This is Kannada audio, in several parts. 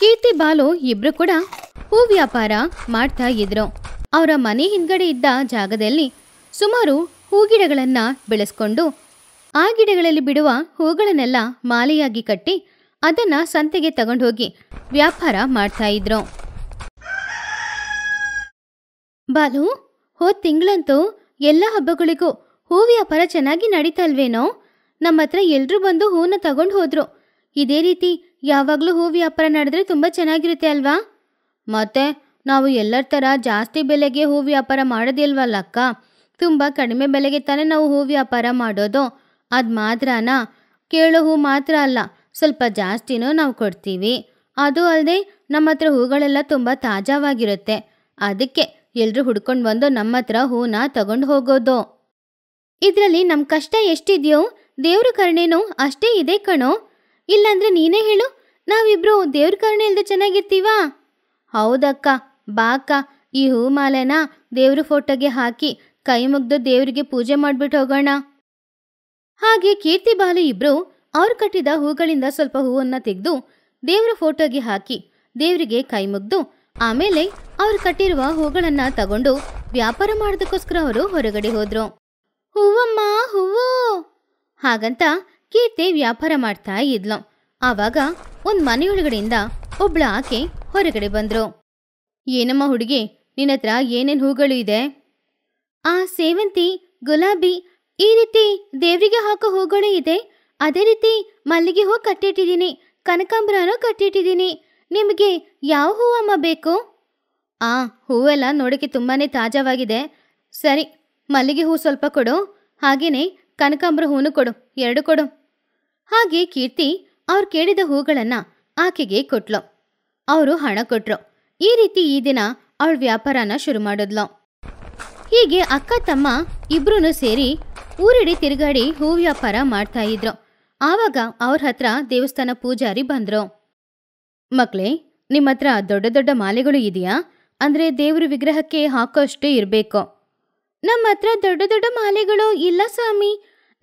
ಕೀರ್ತಿ ಬಾಲು ಇಬ್ರು ಕೂಡ ಹೂ ವ್ಯಾಪಾರ ಮಾಡ್ತಾ ಇದ್ರು ಅವರ ಮನೆ ಹಿಂದ್ಗಡೆ ಇದ್ದ ಜಾಗದಲ್ಲಿ ಸುಮಾರು ಹೂ ಗಿಡಗಳನ್ನ ಬೆಳೆಸ್ಕೊಂಡು ಆ ಗಿಡಗಳಲ್ಲಿ ಬಿಡುವ ಹೂಗಳನ್ನೆಲ್ಲ ಮಾಲೆಯಾಗಿ ಕಟ್ಟಿ ಅದನ್ನ ಸಂತೆಗೆ ಹೋಗಿ ವ್ಯಾಪಾರ ಮಾಡ್ತಾ ಇದ್ರು ಬಾಲು ಹೋದ ತಿಂಗಳಂತೂ ಎಲ್ಲ ಹಬ್ಬಗಳಿಗೂ ಹೂ ವ್ಯಾಪಾರ ಚೆನ್ನಾಗಿ ನಡೀತಲ್ವೇನೋ ನಮ್ಮ ಹತ್ರ ಎಲ್ಲರೂ ಬಂದು ಹೂನ ತಗೊಂಡು ಹೋದ್ರು ಇದೇ ರೀತಿ ಯಾವಾಗಲೂ ಹೂ ವ್ಯಾಪಾರ ನಡೆದ್ರೆ ತುಂಬ ಚೆನ್ನಾಗಿರುತ್ತೆ ಅಲ್ವಾ ಮತ್ತೆ ನಾವು ಎಲ್ಲರ ಥರ ಜಾಸ್ತಿ ಬೆಲೆಗೆ ಹೂ ವ್ಯಾಪಾರ ಮಾಡೋದಿಲ್ವಲ್ಲ ಅಕ್ಕ ತುಂಬ ಕಡಿಮೆ ಬೆಲೆಗೆ ತಾನೇ ನಾವು ಹೂ ವ್ಯಾಪಾರ ಮಾಡೋದು ಅದು ಮಾತ್ರನಾ ಕೇಳೋ ಹೂ ಮಾತ್ರ ಅಲ್ಲ ಸ್ವಲ್ಪ ಜಾಸ್ತಿನೂ ನಾವು ಕೊಡ್ತೀವಿ ಅದು ಅಲ್ಲದೆ ನಮ್ಮ ಹತ್ರ ಹೂಗಳೆಲ್ಲ ತುಂಬ ತಾಜಾವಾಗಿರುತ್ತೆ ಅದಕ್ಕೆ ಎಲ್ಲರೂ ಹುಡ್ಕೊಂಡು ಬಂದು ನಮ್ಮ ಹತ್ರ ಹೂನ ತಗೊಂಡು ಹೋಗೋದು ಇದರಲ್ಲಿ ನಮ್ಮ ಕಷ್ಟ ಎಷ್ಟಿದೆಯೋ ದೇವ್ರ ಕರ್ಣೇನೋ ಅಷ್ಟೇ ಇದೆ ಕಣೋ ಇಲ್ಲಾಂದ್ರೆ ನೀನೇ ಹೇಳು ನಾವಿಬ್ರು ದೇವ್ರ ಕಾರಣ ಇಲ್ಲದೆ ಚೆನ್ನಾಗಿರ್ತೀವಾ ಹೌದಕ್ಕ ಬಾಕ್ಕ ಈ ಹೂಮಾಲೆನ ದೇವ್ರ ಫೋಟೋಗೆ ಹಾಕಿ ಕೈ ಮುಗ್ದು ದೇವರಿಗೆ ಪೂಜೆ ಮಾಡ್ಬಿಟ್ಟು ಹೋಗೋಣ ಹಾಗೆ ಕೀರ್ತಿ ಬಾಲು ಇಬ್ರು ಅವ್ರು ಕಟ್ಟಿದ ಹೂಗಳಿಂದ ಸ್ವಲ್ಪ ಹೂವನ್ನು ತೆಗೆದು ದೇವ್ರ ಫೋಟೋಗೆ ಹಾಕಿ ದೇವ್ರಿಗೆ ಕೈ ಮುಗ್ದು ಆಮೇಲೆ ಅವ್ರು ಕಟ್ಟಿರುವ ಹೂಗಳನ್ನು ತಗೊಂಡು ವ್ಯಾಪಾರ ಮಾಡೋದಕ್ಕೋಸ್ಕರ ಅವರು ಹೊರಗಡೆ ಹೋದ್ರು ಹೂವಮ್ಮ ಹೂವು ಹಾಗಂತ ಕೀರ್ತಿ ವ್ಯಾಪಾರ ಮಾಡ್ತಾ ಇದ್ಲು ಆವಾಗ ಒಂದು ಮನೆಯೊಳಗಡೆಯಿಂದ ಒಬ್ಳ ಆಕೆ ಹೊರಗಡೆ ಬಂದ್ರು ಏನಮ್ಮ ಹುಡುಗಿ ನಿನ್ನ ಹತ್ರ ಏನೇನು ಹೂಗಳು ಇದೆ ಆ ಸೇವಂತಿ ಗುಲಾಬಿ ಈ ರೀತಿ ದೇವರಿಗೆ ಹಾಕೋ ಹೂಗಳು ಇದೆ ಅದೇ ರೀತಿ ಮಲ್ಲಿಗೆ ಹೂ ಕಟ್ಟಿಟ್ಟಿದ್ದೀನಿ ಕನಕಾಂಬ್ರನೂ ಕಟ್ಟಿಟ್ಟಿದ್ದೀನಿ ನಿಮಗೆ ಯಾವ ಹೂವಮ್ಮ ಬೇಕು ಆ ಹೂವೆಲ್ಲ ನೋಡೋಕ್ಕೆ ತುಂಬಾ ತಾಜಾವಾಗಿದೆ ಸರಿ ಮಲ್ಲಿಗೆ ಹೂ ಸ್ವಲ್ಪ ಕೊಡು ಹಾಗೆಯೇ ಕನಕಾಂಬ್ರ ಹೂನು ಕೊಡು ಎರಡು ಕೊಡು ಹಾಗೆ ಕೀರ್ತಿ ಅವ್ರು ಕೇಳಿದ ಹೂಗಳನ್ನ ಆಕೆಗೆ ಕೊಟ್ಲು ಅವರು ಹಣ ಕೊಟ್ರು ಈ ರೀತಿ ಈ ದಿನ ಅವಳ ವ್ಯಾಪಾರನ ಶುರು ಮಾಡಿದ್ಲು ಹೀಗೆ ಅಕ್ಕ ತಮ್ಮ ಇಬ್ರು ಸೇರಿ ಊರಿಡಿ ತಿರುಗಾಡಿ ಹೂ ವ್ಯಾಪಾರ ಮಾಡ್ತಾ ಇದ್ರು ಆವಾಗ ಅವ್ರ ಹತ್ರ ದೇವಸ್ಥಾನ ಪೂಜಾರಿ ಬಂದ್ರು ಮಕ್ಳೇ ನಿಮ್ಮ ಹತ್ರ ದೊಡ್ಡ ದೊಡ್ಡ ಮಾಲೆಗಳು ಇದೆಯಾ ಅಂದ್ರೆ ದೇವ್ರ ವಿಗ್ರಹಕ್ಕೆ ಹಾಕೋಷ್ಟು ಇರಬೇಕು ನಮ್ಮ ಹತ್ರ ದೊಡ್ಡ ದೊಡ್ಡ ಮಾಲೆಗಳು ಇಲ್ಲ ಸ್ವಾಮಿ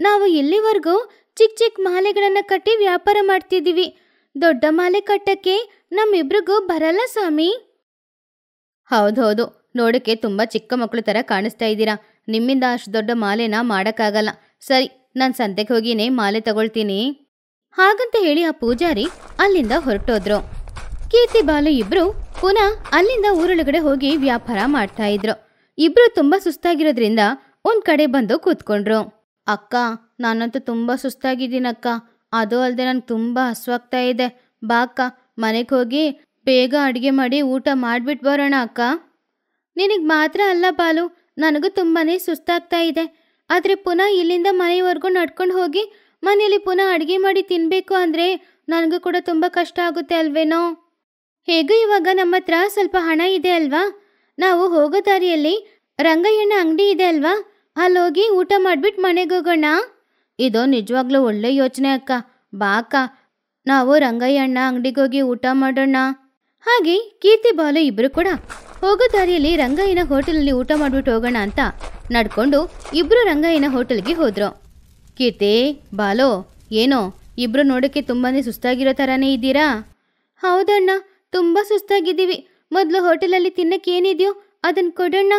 ನಾವು ಇಲ್ಲಿವರೆಗೂ ಚಿಕ್ಕ ಚಿಕ್ಕ ಮಾಲೆಗಳನ್ನು ಕಟ್ಟಿ ವ್ಯಾಪಾರ ಮಾಡ್ತಿದ್ದೀವಿ ದೊಡ್ಡ ಮಾಲೆ ಕಟ್ಟಕ್ಕೆ ನಮ್ಮಿಬ್ರಿಗೂ ಬರಲ್ಲ ಸ್ವಾಮಿ ಹೌದೌದು ನೋಡಕ್ಕೆ ತುಂಬ ಚಿಕ್ಕ ಮಕ್ಕಳು ಥರ ಕಾಣಿಸ್ತಾ ಇದ್ದೀರಾ ನಿಮ್ಮಿಂದ ಅಷ್ಟು ದೊಡ್ಡ ಮಾಲೆನ ಮಾಡೋಕ್ಕಾಗಲ್ಲ ಸರಿ ನಾನು ಸಂತೆಗೆ ಹೋಗಿನೇ ಮಾಲೆ ತಗೊಳ್ತೀನಿ ಹಾಗಂತ ಹೇಳಿ ಆ ಪೂಜಾರಿ ಅಲ್ಲಿಂದ ಹೊರಟೋದ್ರು ಕೀರ್ತಿ ಬಾಲು ಇಬ್ರು ಪುನಃ ಅಲ್ಲಿಂದ ಊರೊಳಗಡೆ ಹೋಗಿ ವ್ಯಾಪಾರ ಮಾಡ್ತಾ ಇದ್ರು ಇಬ್ರು ತುಂಬಾ ಸುಸ್ತಾಗಿರೋದ್ರಿಂದ ಒಂದ್ ಕಡೆ ಬಂದು ಕೂತ್ಕೊಂಡ್ರು ಅಕ್ಕ ನಾನಂತೂ ತುಂಬ ಸುಸ್ತಾಗಿದ್ದೀನಕ್ಕ ಅದು ಅಲ್ಲದೆ ನನಗೆ ತುಂಬ ಹಸುವಾಗ್ತಾ ಇದೆ ಬಾ ಅಕ್ಕ ಮನೆಗೆ ಹೋಗಿ ಬೇಗ ಅಡುಗೆ ಮಾಡಿ ಊಟ ಮಾಡಿಬಿಟ್ಟು ಬರೋಣ ಅಕ್ಕ ನಿನಗೆ ಮಾತ್ರ ಅಲ್ಲ ಬಾಲು ನನಗೂ ತುಂಬಾ ಸುಸ್ತಾಗ್ತಾ ಇದೆ ಆದರೆ ಪುನಃ ಇಲ್ಲಿಂದ ಮನೆಯವರೆಗೂ ನಡ್ಕೊಂಡು ಹೋಗಿ ಮನೆಯಲ್ಲಿ ಪುನಃ ಅಡುಗೆ ಮಾಡಿ ತಿನ್ನಬೇಕು ಅಂದರೆ ನನಗೂ ಕೂಡ ತುಂಬ ಕಷ್ಟ ಆಗುತ್ತೆ ಅಲ್ವೇನೋ ಹೇಗೂ ಇವಾಗ ನಮ್ಮ ಹತ್ರ ಸ್ವಲ್ಪ ಹಣ ಇದೆ ಅಲ್ವಾ ನಾವು ಹೋಗೋ ದಾರಿಯಲ್ಲಿ ರಂಗಯ್ಯಣ್ಣ ಅಂಗಡಿ ಇದೆ ಅಲ್ವಾ ಅಲ್ಲೋಗಿ ಊಟ ಮಾಡಿಬಿಟ್ಟು ಮನೆಗೆ ಹೋಗೋಣ ಇದು ನಿಜವಾಗ್ಲೂ ಒಳ್ಳೆ ಯೋಚನೆ ಅಕ್ಕ ಬಾ ಅಕ್ಕ ನಾವು ರಂಗಯ್ಯ ಅಣ್ಣ ಅಂಗಡಿಗೆ ಹೋಗಿ ಊಟ ಮಾಡೋಣ ಹಾಗೆ ಕೀರ್ತಿ ಬಾಲು ಇಬ್ರು ಕೂಡ ಹೋಗೋ ದಾರಿಯಲ್ಲಿ ರಂಗಯ್ಯನ ಹೋಟೆಲಲ್ಲಿ ಊಟ ಮಾಡ್ಬಿಟ್ಟು ಹೋಗೋಣ ಅಂತ ನಡ್ಕೊಂಡು ಇಬ್ಬರು ರಂಗಯ್ಯನ ಹೋಟೆಲ್ಗೆ ಹೋದ್ರು ಕೀರ್ತಿ ಬಾಲೋ ಏನೋ ಇಬ್ರು ನೋಡೋಕ್ಕೆ ತುಂಬಾ ಸುಸ್ತಾಗಿರೋ ಥರನೇ ಇದ್ದೀರಾ ಹೌದಣ್ಣ ತುಂಬ ಸುಸ್ತಾಗಿದ್ದೀವಿ ಮೊದಲು ಹೋಟೆಲಲ್ಲಿ ಏನಿದೆಯೋ ಅದನ್ನು ಕೊಡೋಣ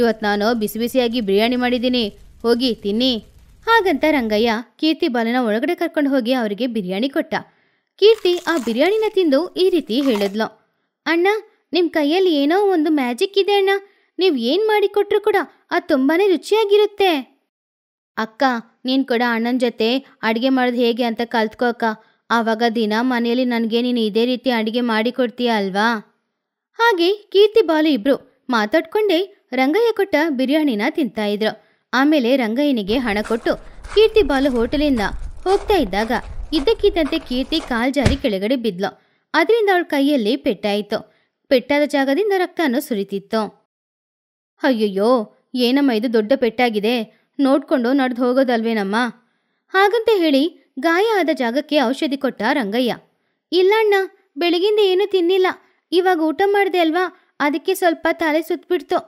ಇವತ್ತು ನಾನು ಬಿಸಿ ಬಿಸಿಯಾಗಿ ಬಿರಿಯಾನಿ ಮಾಡಿದ್ದೀನಿ ಹೋಗಿ ತಿನ್ನಿ ಹಾಗಂತ ರಂಗಯ್ಯ ಕೀರ್ತಿ ಬಾಲನ ಒಳಗಡೆ ಕರ್ಕೊಂಡು ಹೋಗಿ ಅವರಿಗೆ ಬಿರಿಯಾನಿ ಕೊಟ್ಟ ಕೀರ್ತಿ ಆ ಬಿರಿಯಾನಿನ ತಿಂದು ಈ ರೀತಿ ಹೇಳಿದ್ಲು ಅಣ್ಣ ನಿಮ್ಮ ಕೈಯಲ್ಲಿ ಏನೋ ಒಂದು ಮ್ಯಾಜಿಕ್ ಇದೆ ಅಣ್ಣ ನೀವು ಏನು ಮಾಡಿಕೊಟ್ರು ಕೂಡ ಅದು ತುಂಬಾ ರುಚಿಯಾಗಿರುತ್ತೆ ಅಕ್ಕ ನೀನು ಕೂಡ ಅಣ್ಣನ ಜೊತೆ ಅಡುಗೆ ಮಾಡೋದು ಹೇಗೆ ಅಂತ ಕಲ್ತ್ಕೋ ಅಕ್ಕ ಆವಾಗ ದಿನ ಮನೆಯಲ್ಲಿ ನನಗೆ ನೀನು ಇದೇ ರೀತಿ ಅಡುಗೆ ಮಾಡಿಕೊಡ್ತೀಯ ಅಲ್ವಾ ಹಾಗೆ ಕೀರ್ತಿ ಬಾಲು ಇಬ್ರು ಮಾತಾಡ್ಕೊಂಡೆ ರಂಗಯ್ಯ ಕೊಟ್ಟ ಬಿರಿಯಾನಿನ ತಿಂತಾ ಇದ್ರು ಆಮೇಲೆ ರಂಗಯ್ಯನಿಗೆ ಹಣ ಕೊಟ್ಟು ಕೀರ್ತಿ ಬಾಲು ಹೋಟೆಲಿಂದ ಹೋಗ್ತಾ ಇದ್ದಾಗ ಇದ್ದಕ್ಕಿದ್ದಂತೆ ಕೀರ್ತಿ ಜಾರಿ ಕೆಳಗಡೆ ಬಿದ್ಲು ಅದರಿಂದ ಅವಳ ಕೈಯಲ್ಲಿ ಪೆಟ್ಟಾಯಿತು ಪೆಟ್ಟಾದ ಜಾಗದಿಂದ ರಕ್ತನೂ ಸುರಿತಿತ್ತು ಅಯ್ಯಯ್ಯೋ ಏನಮ್ಮ ಇದು ದೊಡ್ಡ ಪೆಟ್ಟಾಗಿದೆ ನೋಡ್ಕೊಂಡು ನಡೆದು ಹೋಗೋದಲ್ವೇನಮ್ಮ ಹಾಗಂತ ಹೇಳಿ ಗಾಯ ಆದ ಜಾಗಕ್ಕೆ ಔಷಧಿ ಕೊಟ್ಟ ರಂಗಯ್ಯ ಇಲ್ಲಣ್ಣ ಬೆಳಗಿಂದ ಏನೂ ತಿನ್ನಿಲ್ಲ ಇವಾಗ ಊಟ ಮಾಡಿದೆ ಅಲ್ವಾ ಅದಕ್ಕೆ ಸ್ವಲ್ಪ ತಲೆ ಸುತ್ತಬಿಡ್ತು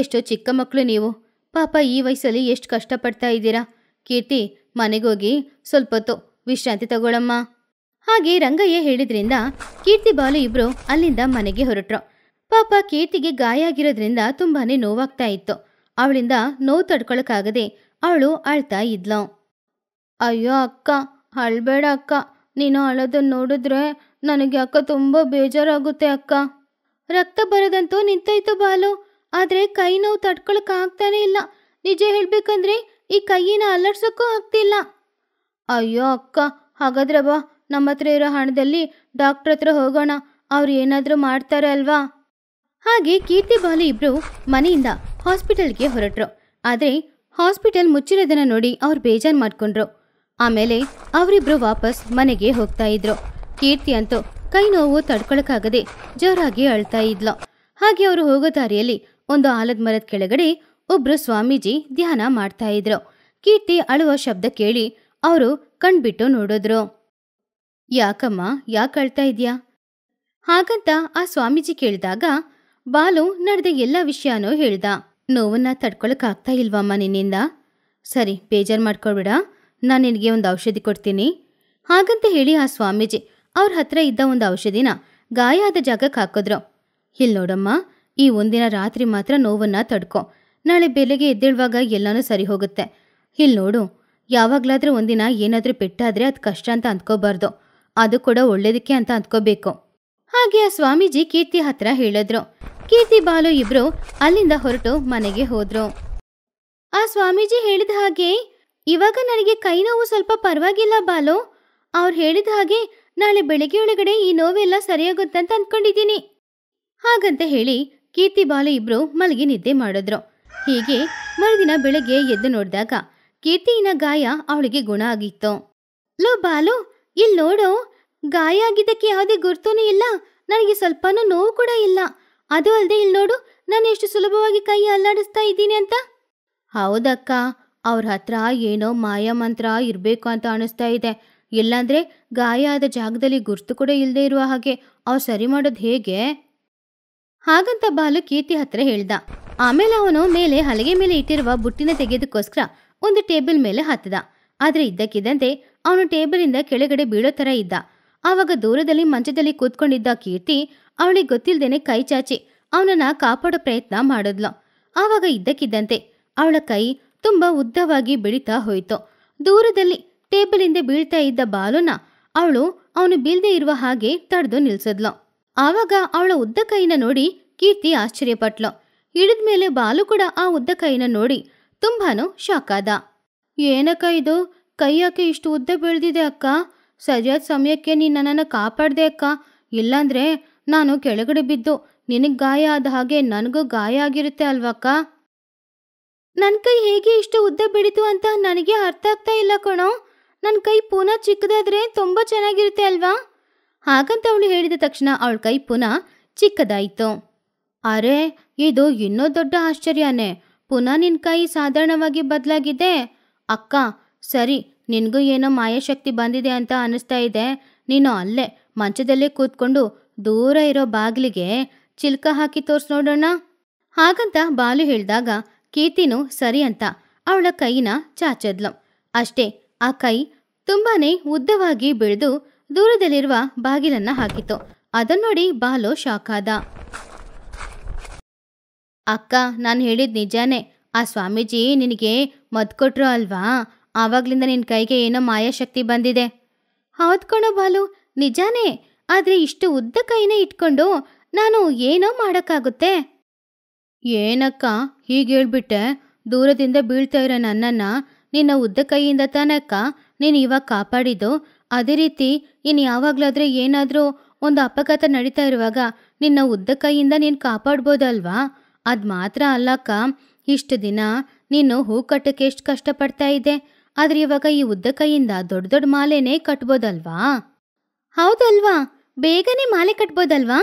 ಎಷ್ಟೋ ಚಿಕ್ಕ ಮಕ್ಕಳು ನೀವು ಪಾಪ ಈ ವಯಸ್ಸಲ್ಲಿ ಎಷ್ಟು ಕಷ್ಟಪಡ್ತಾ ಇದ್ದೀರಾ ಕೀರ್ತಿ ಮನೆಗೋಗಿ ಸ್ವಲ್ಪೊತ್ತು ವಿಶ್ರಾಂತಿ ತಗೊಳಮ್ಮ ಹಾಗೆ ರಂಗಯ್ಯ ಹೇಳಿದ್ರಿಂದ ಕೀರ್ತಿ ಬಾಲು ಇಬ್ರು ಅಲ್ಲಿಂದ ಮನೆಗೆ ಹೊರಟ್ರು ಪಾಪ ಕೀರ್ತಿಗೆ ಗಾಯ ಆಗಿರೋದ್ರಿಂದ ತುಂಬಾನೇ ನೋವಾಗ್ತಾ ಇತ್ತು ಅವಳಿಂದ ನೋವು ತಡ್ಕೊಳಕ್ಕಾಗದೆ ಅವಳು ಅಳ್ತಾ ಇದ್ಲು ಅಯ್ಯೋ ಅಕ್ಕ ಅಳ್ಬೇಡ ಅಕ್ಕ ನೀನು ಅಳೋದನ್ನು ನೋಡಿದ್ರೆ ನನಗೆ ಅಕ್ಕ ತುಂಬ ಬೇಜಾರಾಗುತ್ತೆ ಅಕ್ಕ ರಕ್ತ ಬರೋದಂತೂ ನಿಂತೈತು ಬಾಲು ಆದರೆ ಕೈ ನೋವು ತಡ್ಕೊಳಕ್ಕಾಗ್ತಾನೆ ಇಲ್ಲ ನಿಜ ಹೇಳಬೇಕಂದ್ರೆ ಈ ಕೈಯನ್ನು ಅಲರ್ಸೋಕ್ಕೂ ಆಗ್ತಿಲ್ಲ ಅಯ್ಯೋ ಅಕ್ಕ ಹಾಗಾದ್ರೆ ಬಾ ನಮ್ಮ ಹತ್ರ ಇರೋ ಹಣದಲ್ಲಿ ಡಾಕ್ಟ್ರ್ ಹತ್ರ ಹೋಗೋಣ ಅವ್ರು ಏನಾದರೂ ಮಾಡ್ತಾರೆ ಅಲ್ವಾ ಹಾಗೆ ಕೀರ್ತಿ ಬಾಲು ಇಬ್ಬರು ಮನೆಯಿಂದ ಹಾಸ್ಪಿಟಲ್ಗೆ ಹೊರಟರು ಆದರೆ ಹಾಸ್ಪಿಟಲ್ ಮುಚ್ಚಿರೋದನ್ನು ನೋಡಿ ಅವ್ರು ಬೇಜಾರು ಮಾಡ್ಕೊಂಡ್ರು ಆಮೇಲೆ ಅವರಿಬ್ಬರು ವಾಪಸ್ ಮನೆಗೆ ಹೋಗ್ತಾ ಇದ್ರು ಕೀರ್ತಿ ಅಂತೂ ಕೈ ನೋವು ತಡ್ಕೊಳಕ್ಕಾಗದೆ ಜೋರಾಗಿ ಅಳ್ತಾ ಇದ್ಲು ಹಾಗೆ ಅವರು ಹೋಗೋ ದಾರಿಯಲ್ಲಿ ಒಂದು ಆಲದ ಮರದ ಕೆಳಗಡೆ ಒಬ್ರು ಸ್ವಾಮೀಜಿ ಧ್ಯಾನ ಮಾಡ್ತಾ ಇದ್ರು ಕೀರ್ತಿ ಅಳುವ ಶಬ್ದ ಕೇಳಿ ಅವರು ಕಣ್ಬಿಟ್ಟು ನೋಡಿದ್ರು ಯಾಕಮ್ಮ ಯಾಕೆ ಅಳ್ತಾ ಇದ್ಯಾ ಹಾಗಂತ ಆ ಸ್ವಾಮೀಜಿ ಕೇಳಿದಾಗ ಬಾಲು ನಡೆದ ಎಲ್ಲ ವಿಷಯನೂ ಹೇಳ್ದ ನೋವನ್ನ ಆಗ್ತಾ ಇಲ್ವಮ್ಮ ನಿನ್ನಿಂದ ಸರಿ ಬೇಜಾರ್ ಮಾಡ್ಕೊಳ್ಬಿಡ ನಾನು ನಿನಗೆ ಒಂದು ಔಷಧಿ ಕೊಡ್ತೀನಿ ಹಾಗಂತ ಹೇಳಿ ಆ ಸ್ವಾಮೀಜಿ ಅವ್ರ ಹತ್ರ ಇದ್ದ ಒಂದು ಔಷಧಿನ ಗಾಯ ಆದ ಜಾಗಕ್ಕೆ ಹಾಕಿದ್ರು ಇಲ್ಲಿ ನೋಡಮ್ಮ ಈ ಒಂದಿನ ರಾತ್ರಿ ಮಾತ್ರ ನೋವನ್ನ ತಡ್ಕೊ ನಾಳೆ ಬೆಲೆಗೆ ಎದ್ದೇಳುವಾಗ ಎಲ್ಲನೂ ಸರಿ ಹೋಗುತ್ತೆ ಇಲ್ಲಿ ನೋಡು ಯಾವಾಗ್ಲಾದ್ರೂ ಒಂದಿನ ಏನಾದರೂ ಪೆಟ್ಟಾದ್ರೆ ಅದು ಕಷ್ಟ ಅಂತ ಅಂದ್ಕೋಬಾರ್ದು ಅದು ಕೂಡ ಒಳ್ಳೇದಕ್ಕೆ ಅಂತ ಅಂದ್ಕೋಬೇಕು ಹಾಗೆ ಆ ಸ್ವಾಮೀಜಿ ಕೀರ್ತಿ ಹತ್ರ ಹೇಳಿದ್ರು ಕೀರ್ತಿ ಬಾಲು ಇಬ್ರು ಅಲ್ಲಿಂದ ಹೊರಟು ಮನೆಗೆ ಹೋದ್ರು ಆ ಸ್ವಾಮೀಜಿ ಹೇಳಿದ ಹಾಗೆ ಇವಾಗ ನನಗೆ ಕೈ ನೋವು ಸ್ವಲ್ಪ ಪರವಾಗಿಲ್ಲ ಬಾಲು ಅವ್ರು ಹೇಳಿದ ಹಾಗೆ ನಾಳೆ ಬೆಳಗ್ಗೆ ಒಳಗಡೆ ಈ ನೋವೆಲ್ಲ ಸರಿಯಾಗುತ್ತಂತ ಅಂದ್ಕೊಂಡಿದ್ದೀನಿ ಹಾಗಂತ ಹೇಳಿ ಕೀರ್ತಿ ಬಾಲ ಇಬ್ರು ಮಲಗಿ ನಿದ್ದೆ ಮಾಡಿದ್ರು ಹೀಗೆ ಮರುದಿನ ಬೆಳಗ್ಗೆ ಎದ್ದು ನೋಡಿದಾಗ ಕೀರ್ತಿಯಿನ ಗಾಯ ಅವಳಿಗೆ ಗುಣ ಆಗಿತ್ತು ಲೋ ಬಾಲು ಇಲ್ಲಿ ನೋಡು ಗಾಯ ಆಗಿದ್ದಕ್ಕೆ ಯಾವುದೇ ಗುರ್ತೂ ಇಲ್ಲ ನನಗೆ ಸ್ವಲ್ಪನೂ ನೋವು ಕೂಡ ಇಲ್ಲ ಅದು ಅಲ್ಲದೆ ಇಲ್ಲಿ ನೋಡು ನಾನು ಎಷ್ಟು ಸುಲಭವಾಗಿ ಕೈ ಅಲ್ಲಾಡಿಸ್ತಾ ಇದ್ದೀನಿ ಅಂತ ಹೌದಕ್ಕ ಅವ್ರ ಹತ್ರ ಏನೋ ಮಂತ್ರ ಇರಬೇಕು ಅಂತ ಅನಿಸ್ತಾ ಇದೆ ಇಲ್ಲಾಂದ್ರೆ ಗಾಯ ಆದ ಜಾಗದಲ್ಲಿ ಗುರ್ತು ಕೂಡ ಇಲ್ಲದೆ ಇರುವ ಹಾಗೆ ಅವ್ರು ಸರಿ ಮಾಡೋದು ಹೇಗೆ ಹಾಗಂತ ಬಾಲು ಕೀರ್ತಿ ಹತ್ರ ಹೇಳ್ದ ಆಮೇಲೆ ಅವನು ಮೇಲೆ ಹಲಗೆ ಮೇಲೆ ಇಟ್ಟಿರುವ ಬುಟ್ಟಿನ ತೆಗೆದಕ್ಕೋಸ್ಕರ ಒಂದು ಟೇಬಲ್ ಮೇಲೆ ಹತ್ತದ ಆದ್ರೆ ಇದ್ದಕ್ಕಿದ್ದಂತೆ ಅವನು ಟೇಬಲಿಂದ ಕೆಳಗಡೆ ಬೀಳೋ ತರ ಇದ್ದ ಆವಾಗ ದೂರದಲ್ಲಿ ಮಂಚದಲ್ಲಿ ಕೂತ್ಕೊಂಡಿದ್ದ ಕೀರ್ತಿ ಅವಳಿಗೆ ಗೊತ್ತಿಲ್ಲದೇನೆ ಕೈ ಚಾಚಿ ಅವನನ್ನ ಕಾಪಾಡೋ ಪ್ರಯತ್ನ ಮಾಡಿದ್ಲು ಆವಾಗ ಇದ್ದಕ್ಕಿದ್ದಂತೆ ಅವಳ ಕೈ ತುಂಬಾ ಉದ್ದವಾಗಿ ಬೆಳೀತಾ ಹೋಯಿತು ದೂರದಲ್ಲಿ ಟೇಬಲಿಂದ ಬೀಳ್ತಾ ಇದ್ದ ಬಾಲುನ ಅವಳು ಅವನು ಬೀಳದೆ ಇರುವ ಹಾಗೆ ತಡೆದು ನಿಲ್ಸಿದ್ಲು ಆವಾಗ ಅವಳ ಉದ್ದ ಕೈನ ನೋಡಿ ಕೀರ್ತಿ ಆಶ್ಚರ್ಯಪಟ್ಲು ಹಿಡಿದ ಮೇಲೆ ಬಾಲು ಕೂಡ ಆ ಉದ್ದ ಕೈನ ನೋಡಿ ತುಂಬಾನು ಶಾಕ್ ಆದ ಏನಕ್ಕ ಇದು ಕೈ ಯಾಕೆ ಇಷ್ಟು ಉದ್ದ ಬೆಳೆದಿದೆ ಅಕ್ಕ ಸರಿಯಾದ ಸಮಯಕ್ಕೆ ನೀನು ನನ್ನನ್ನು ಕಾಪಾಡ್ದೆ ಅಕ್ಕ ಇಲ್ಲಾಂದ್ರೆ ನಾನು ಕೆಳಗಡೆ ಬಿದ್ದು ನಿನಗ್ ಗಾಯ ಆದ ಹಾಗೆ ನನಗೂ ಗಾಯ ಆಗಿರುತ್ತೆ ಅಲ್ವಕ್ಕ ನನ್ನ ಕೈ ಹೇಗೆ ಇಷ್ಟು ಉದ್ದ ಬೆಳೀತು ಅಂತ ನನಗೆ ಅರ್ಥ ಆಗ್ತಾ ಇಲ್ಲ ಕಣೋ ನನ್ನ ಕೈ ಪುನಃ ಚಿಕ್ಕದಾದ್ರೆ ತುಂಬಾ ಚೆನ್ನಾಗಿರುತ್ತೆ ಅಲ್ವಾ ಹಾಗಂತ ಅವಳು ಹೇಳಿದ ತಕ್ಷಣ ಅವಳ ಕೈ ಪುನಃ ಚಿಕ್ಕದಾಯಿತು ಅರೆ ಇದು ಇನ್ನೂ ದೊಡ್ಡ ಆಶ್ಚರ್ಯನೇ ಪುನಃ ನಿನ್ ಕೈ ಸಾಧಾರಣವಾಗಿ ಬದಲಾಗಿದೆ ಅಕ್ಕ ಸರಿ ನಿನ್ಗೂ ಏನೋ ಮಾಯಾಶಕ್ತಿ ಬಂದಿದೆ ಅಂತ ಅನಿಸ್ತಾ ಇದೆ ನೀನು ಅಲ್ಲೇ ಮಂಚದಲ್ಲೇ ಕೂತ್ಕೊಂಡು ದೂರ ಇರೋ ಬಾಗಿಲಿಗೆ ಚಿಲ್ಕ ಹಾಕಿ ತೋರ್ಸ್ ನೋಡೋಣ ಹಾಗಂತ ಬಾಲು ಹೇಳಿದಾಗ ಕೀರ್ತಿನೂ ಸರಿ ಅಂತ ಅವಳ ಕೈನ ಚಾಚದ್ಲು ಅಷ್ಟೇ ಆ ಕೈ ತುಂಬಾನೇ ಉದ್ದವಾಗಿ ಬೆಳೆದು ದೂರದಲ್ಲಿರುವ ಬಾಗಿಲನ್ನ ಹಾಕಿತು ಅದನ್ನೋಡಿ ಬಾಲು ಶಾಕ್ ಆದ ಅಕ್ಕ ನಾನು ಹೇಳಿದ್ ನಿಜಾನೇ ಆ ಸ್ವಾಮೀಜಿ ನಿನಗೆ ಮದ್ ಕೊಟ್ರು ಅಲ್ವಾ ಆವಾಗ್ಲಿಂದ ನಿನ್ನ ಕೈಗೆ ಏನೋ ಮಾಯಾಶಕ್ತಿ ಬಂದಿದೆ ಹೌದ್ಕೊಣೋ ಬಾಲು ನಿಜಾನೇ ಆದ್ರೆ ಇಷ್ಟು ಉದ್ದ ಕೈನೇ ಇಟ್ಕೊಂಡು ನಾನು ಏನೋ ಮಾಡೋಕ್ಕಾಗುತ್ತೆ ಏನಕ್ಕ ಹೀಗೇಳ್ಬಿಟ್ಟೆ ದೂರದಿಂದ ಬೀಳ್ತಾ ಇರೋ ನನ್ನನ್ನು ನಿನ್ನ ಉದ್ದ ಕೈಯಿಂದ ತಾನಕ್ಕ ನೀನ್ ಇವಾಗ ಕಾಪಾಡಿದ್ದು ಅದೇ ರೀತಿ ಇನ್ನು ಯಾವಾಗ್ಲಾದ್ರೆ ಏನಾದರೂ ಒಂದು ಅಪಘಾತ ನಡೀತಾ ಇರುವಾಗ ನಿನ್ನ ಉದ್ದ ಕೈಯಿಂದ ನೀನು ಕಾಪಾಡ್ಬೋದಲ್ವಾ ಅದು ಮಾತ್ರ ಅಲ್ಲಕ್ಕ ಇಷ್ಟು ದಿನ ನೀನು ಹೂ ಕಟ್ಟಕ್ಕೆ ಎಷ್ಟು ಕಷ್ಟಪಡ್ತಾ ಇದ್ದೆ ಆದರೆ ಇವಾಗ ಈ ಉದ್ದ ಕೈಯಿಂದ ದೊಡ್ಡ ದೊಡ್ಡ ಮಾಲೆನೇ ಕಟ್ಬೋದಲ್ವಾ ಹೌದಲ್ವಾ ಬೇಗನೆ ಮಾಲೆ ಕಟ್ಬೋದಲ್ವಾ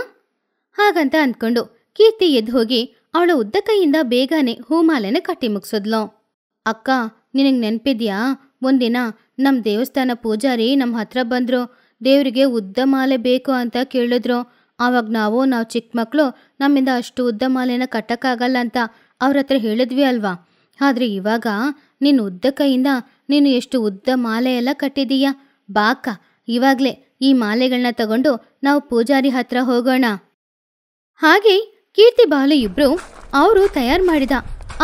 ಹಾಗಂತ ಅಂದ್ಕೊಂಡು ಕೀರ್ತಿ ಎದ್ದು ಹೋಗಿ ಅವಳ ಉದ್ದ ಕೈಯಿಂದ ಬೇಗನೆ ಹೂ ಮಾಲೆನ ಕಟ್ಟಿ ಮುಗಿಸಿದ್ಲು ಅಕ್ಕ ನಿನಗೆ ನೆನಪಿದ್ಯಾ ಒಂದಿನ ನಮ್ಮ ದೇವಸ್ಥಾನ ಪೂಜಾರಿ ನಮ್ಮ ಹತ್ರ ಬಂದರು ದೇವರಿಗೆ ಉದ್ದ ಮಾಲೆ ಬೇಕು ಅಂತ ಕೇಳಿದ್ರು ಆವಾಗ ನಾವು ನಾವು ಚಿಕ್ಕ ಮಕ್ಕಳು ನಮ್ಮಿಂದ ಅಷ್ಟು ಉದ್ದ ಮಾಲೆನ ಕಟ್ಟೋಕ್ಕಾಗಲ್ಲ ಅಂತ ಅವ್ರ ಹತ್ರ ಹೇಳಿದ್ವಿ ಅಲ್ವಾ ಆದರೆ ಇವಾಗ ನೀನು ಉದ್ದ ಕೈಯಿಂದ ನೀನು ಎಷ್ಟು ಉದ್ದ ಮಾಲೆ ಎಲ್ಲ ಕಟ್ಟಿದೀಯ ಬಾಕ ಇವಾಗಲೇ ಈ ಮಾಲೆಗಳನ್ನ ತಗೊಂಡು ನಾವು ಪೂಜಾರಿ ಹತ್ರ ಹೋಗೋಣ ಹಾಗೆ ಕೀರ್ತಿ ಬಾಲು ಇಬ್ರು ಅವರು ತಯಾರು ಮಾಡಿದ